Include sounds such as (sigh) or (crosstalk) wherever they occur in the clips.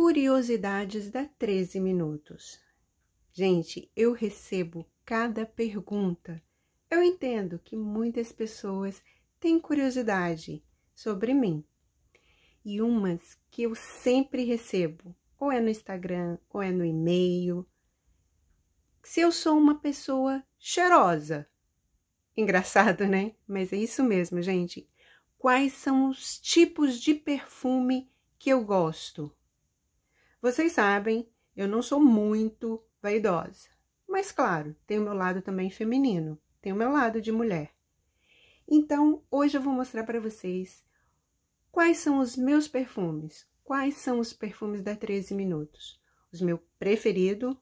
Curiosidades da 13 Minutos. Gente, eu recebo cada pergunta. Eu entendo que muitas pessoas têm curiosidade sobre mim. E umas que eu sempre recebo, ou é no Instagram, ou é no e-mail. Se eu sou uma pessoa cheirosa. Engraçado, né? Mas é isso mesmo, gente. Quais são os tipos de perfume que eu gosto? Vocês sabem, eu não sou muito vaidosa. Mas, claro, tem o meu lado também feminino, tem o meu lado de mulher. Então, hoje eu vou mostrar para vocês quais são os meus perfumes, quais são os perfumes da 13 Minutos. Os meu preferido,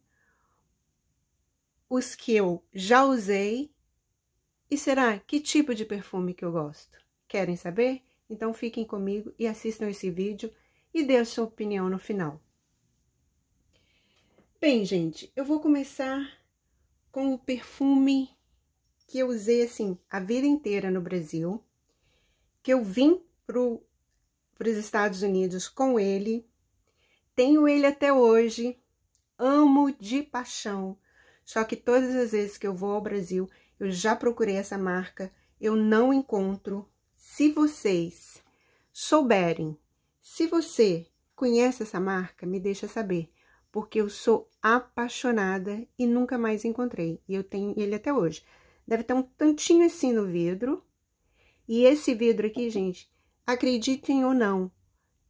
os que eu já usei e será que tipo de perfume que eu gosto. Querem saber? Então fiquem comigo e assistam esse vídeo e dê a sua opinião no final. Bem, gente, eu vou começar com o perfume que eu usei, assim, a vida inteira no Brasil, que eu vim para os Estados Unidos com ele, tenho ele até hoje, amo de paixão, só que todas as vezes que eu vou ao Brasil, eu já procurei essa marca, eu não encontro. Se vocês souberem, se você conhece essa marca, me deixa saber porque eu sou apaixonada e nunca mais encontrei. E eu tenho ele até hoje. Deve estar um tantinho assim no vidro. E esse vidro aqui, gente, acreditem ou não,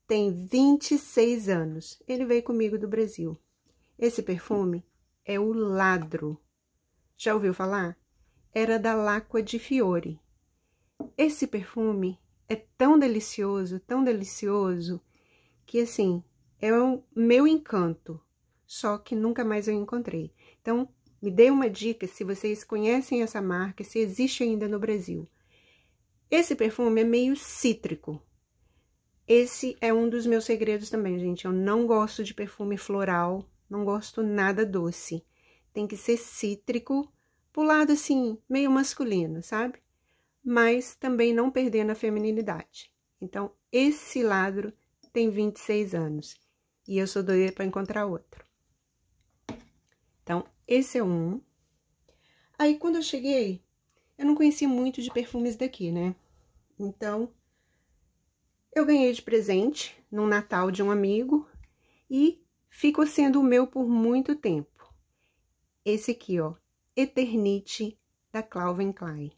tem 26 anos. Ele veio comigo do Brasil. Esse perfume é o Ladro. Já ouviu falar? Era da Lacqua de Fiore. Esse perfume é tão delicioso, tão delicioso, que assim, é o meu encanto só que nunca mais eu encontrei. Então, me dê uma dica se vocês conhecem essa marca, se existe ainda no Brasil. Esse perfume é meio cítrico. Esse é um dos meus segredos também, gente. Eu não gosto de perfume floral, não gosto nada doce. Tem que ser cítrico, pro lado assim, meio masculino, sabe? Mas também não perdendo a feminilidade. Então, esse ladro tem 26 anos e eu sou doida para encontrar outro. Então, esse é um. Aí, quando eu cheguei, eu não conhecia muito de perfumes daqui, né? Então, eu ganhei de presente num Natal de um amigo e ficou sendo o meu por muito tempo. Esse aqui, ó, Eternite, da Calvin Klein.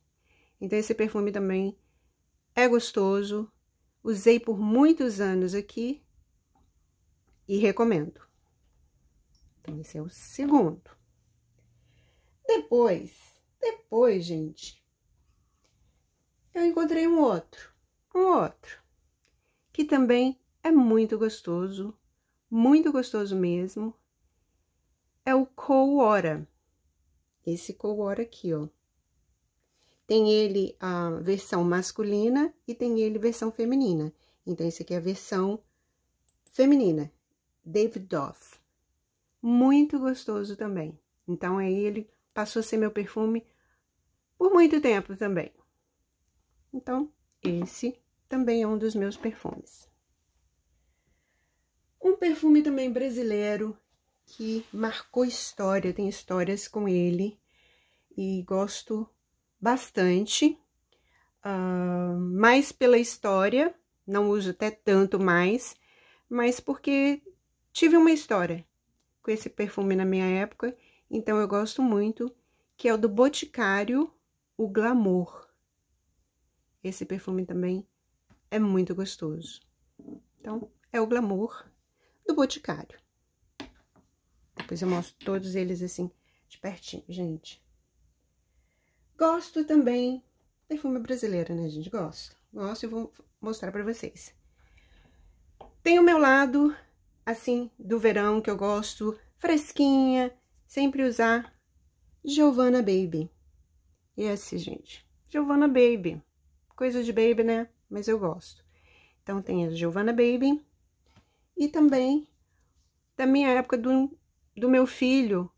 Então, esse perfume também é gostoso, usei por muitos anos aqui e recomendo. Então, esse é o segundo. Depois, depois, gente, eu encontrei um outro, um outro, que também é muito gostoso, muito gostoso mesmo. É o Coora. Esse Coora aqui, ó. Tem ele a versão masculina e tem ele versão feminina. Então, esse aqui é a versão feminina. David Doff muito gostoso também. Então aí ele passou a ser meu perfume por muito tempo também. Então, esse também é um dos meus perfumes. Um perfume também brasileiro que marcou história, tem histórias com ele e gosto bastante, uh, mais pela história, não uso até tanto mais, mas porque tive uma história com esse perfume na minha época, então eu gosto muito, que é o do Boticário, o Glamour. Esse perfume também é muito gostoso. Então, é o Glamour do Boticário. Depois eu mostro todos eles assim, de pertinho, gente. Gosto também perfume brasileiro, né, gente? Gosto. Gosto e vou mostrar pra vocês. Tem o meu lado, assim, do verão, que eu gosto fresquinha, sempre usar Giovanna Baby. E esse, gente, Giovanna Baby. Coisa de baby, né? Mas eu gosto. Então, tem a Giovanna Baby e também da minha época do, do meu filho,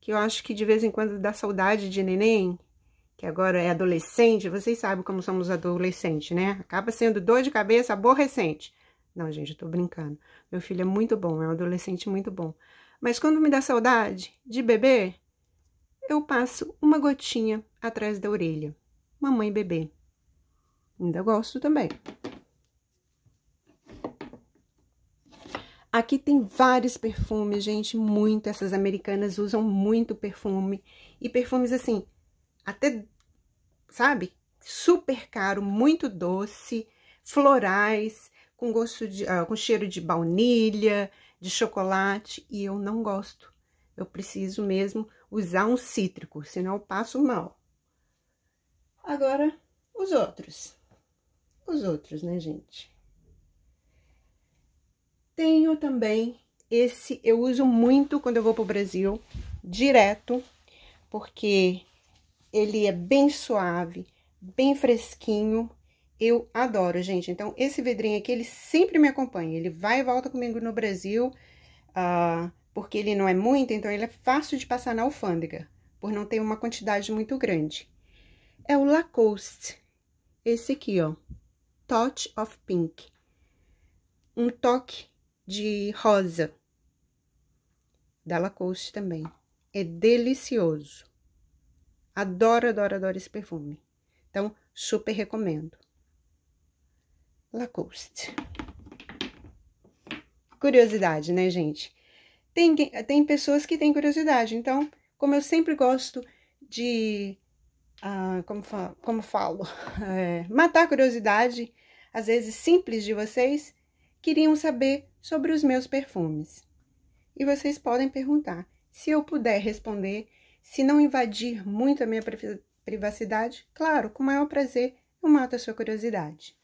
que eu acho que de vez em quando dá saudade de neném, que agora é adolescente, vocês sabem como somos adolescentes, né? Acaba sendo dor de cabeça aborrecente. Não, gente, eu tô brincando. Meu filho é muito bom, é um adolescente muito bom. Mas quando me dá saudade de beber, eu passo uma gotinha atrás da orelha. Mamãe bebê. Ainda gosto também. Aqui tem vários perfumes, gente, muito. Essas americanas usam muito perfume. E perfumes, assim, até, sabe? Super caro, muito doce, florais, com gosto de, uh, com cheiro de baunilha, de chocolate e eu não gosto. Eu preciso mesmo usar um cítrico, senão eu passo mal. Agora, os outros. Os outros, né, gente? Tenho também esse, eu uso muito quando eu vou pro Brasil, direto, porque ele é bem suave, bem fresquinho, eu adoro, gente. Então, esse vidrinho aqui, ele sempre me acompanha. Ele vai e volta comigo no Brasil, uh, porque ele não é muito, então ele é fácil de passar na alfândega, por não ter uma quantidade muito grande. É o Lacoste. Esse aqui, ó. Touch of Pink. Um toque de rosa. Da Lacoste também. É delicioso. Adoro, adoro, adoro esse perfume. Então, super recomendo. Lacoste. Curiosidade, né, gente? Tem, tem pessoas que têm curiosidade, então, como eu sempre gosto de. Ah, como, fa como falo? (laughs) É, matar a curiosidade, às vezes simples, de vocês, queriam saber sobre os meus perfumes. E vocês podem perguntar. Se eu puder responder, se não invadir muito a minha privacidade, claro, com o maior prazer eu mato a sua curiosidade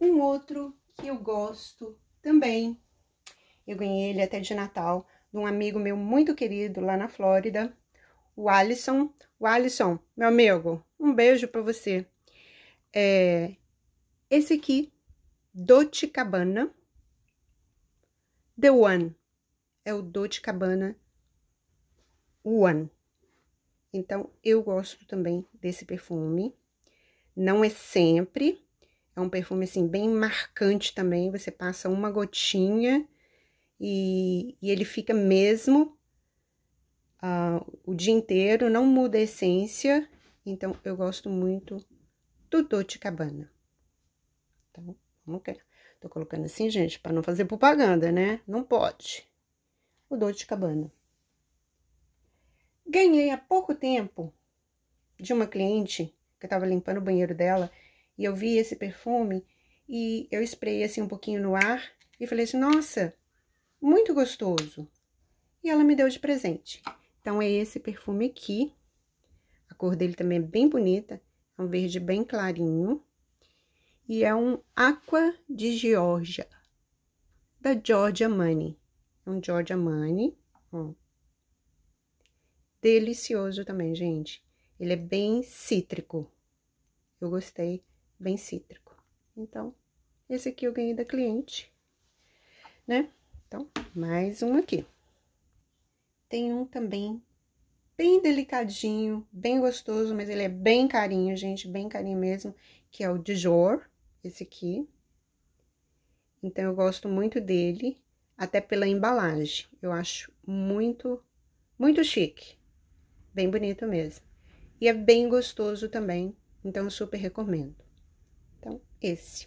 um outro que eu gosto também. Eu ganhei ele até de Natal de um amigo meu muito querido lá na Flórida, o Alisson. O Alisson, meu amigo, um beijo para você. É, esse aqui, Dolce Cabana, The One, é o Dolce Cabana One. Então, eu gosto também desse perfume. Não é sempre, é um perfume, assim, bem marcante também. Você passa uma gotinha e, e ele fica mesmo uh, o dia inteiro, não muda a essência. Então, eu gosto muito do Dolce Cabana. Então, vamos ver. Tô colocando assim, gente, para não fazer propaganda, né? Não pode. O Dolce Cabana. Ganhei há pouco tempo de uma cliente que eu tava limpando o banheiro dela e eu vi esse perfume e eu esprei assim um pouquinho no ar e falei assim, nossa, muito gostoso. E ela me deu de presente. Então, é esse perfume aqui. A cor dele também é bem bonita, é um verde bem clarinho. E é um Aqua de Georgia, da Georgia Money. É um Georgia Money, ó. Delicioso também, gente. Ele é bem cítrico. Eu gostei bem cítrico. Então, esse aqui eu ganhei da cliente, né? Então, mais um aqui. Tem um também bem delicadinho, bem gostoso, mas ele é bem carinho, gente, bem carinho mesmo, que é o Dijor, esse aqui. Então, eu gosto muito dele, até pela embalagem. Eu acho muito, muito chique. Bem bonito mesmo. E é bem gostoso também, então eu super recomendo. Então, esse.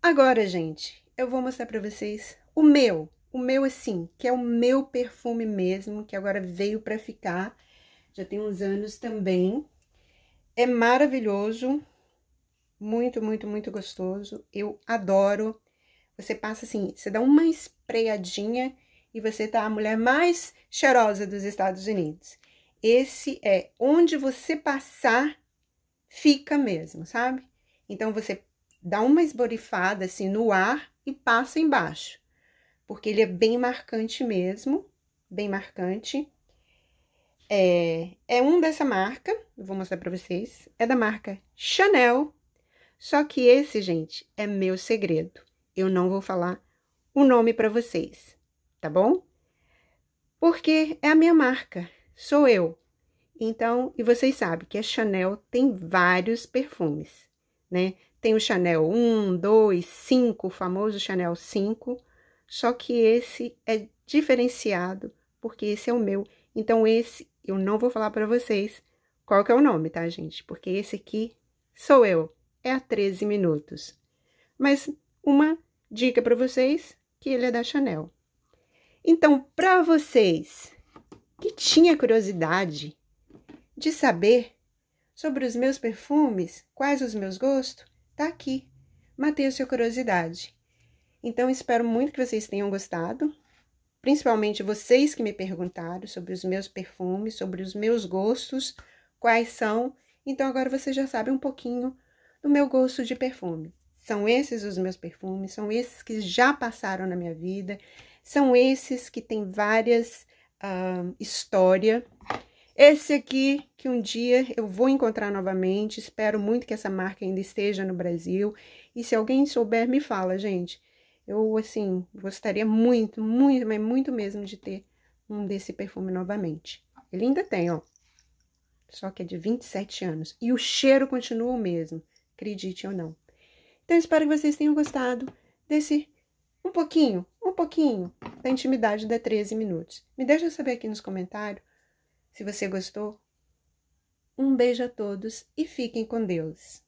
Agora, gente, eu vou mostrar pra vocês o meu. O meu, assim, que é o meu perfume mesmo, que agora veio pra ficar. Já tem uns anos também. É maravilhoso. Muito, muito, muito gostoso. Eu adoro. Você passa assim, você dá uma espreadinha e você tá a mulher mais cheirosa dos Estados Unidos. Esse é onde você passar, fica mesmo, sabe? Então você dá uma esborifada assim no ar e passa embaixo, porque ele é bem marcante mesmo, bem marcante. É, é um dessa marca, vou mostrar para vocês, é da marca Chanel. Só que esse, gente, é meu segredo. Eu não vou falar o nome para vocês, tá bom? Porque é a minha marca, sou eu. Então, e vocês sabem que a Chanel tem vários perfumes, né? Tem o Chanel 1, 2, 5, o famoso Chanel 5, só que esse é diferenciado, porque esse é o meu. Então, esse eu não vou falar para vocês qual que é o nome, tá, gente? Porque esse aqui sou eu, é a 13 minutos. Mas uma dica para vocês, que ele é da Chanel. Então, para vocês que tinha curiosidade de saber sobre os meus perfumes, quais os meus gostos, tá aqui. Matei a sua curiosidade. Então, espero muito que vocês tenham gostado, principalmente vocês que me perguntaram sobre os meus perfumes, sobre os meus gostos, quais são. Então, agora você já sabe um pouquinho do meu gosto de perfume. São esses os meus perfumes, são esses que já passaram na minha vida, são esses que têm várias uh, ah, histórias esse aqui, que um dia eu vou encontrar novamente, espero muito que essa marca ainda esteja no Brasil. E se alguém souber, me fala, gente. Eu, assim, gostaria muito, muito, mas muito mesmo de ter um desse perfume novamente. Ele ainda tem, ó. Só que é de 27 anos. E o cheiro continua o mesmo, acredite ou não. Então, espero que vocês tenham gostado desse um pouquinho, um pouquinho da intimidade da 13 minutos. Me deixa saber aqui nos comentários se você gostou, um beijo a todos e fiquem com Deus.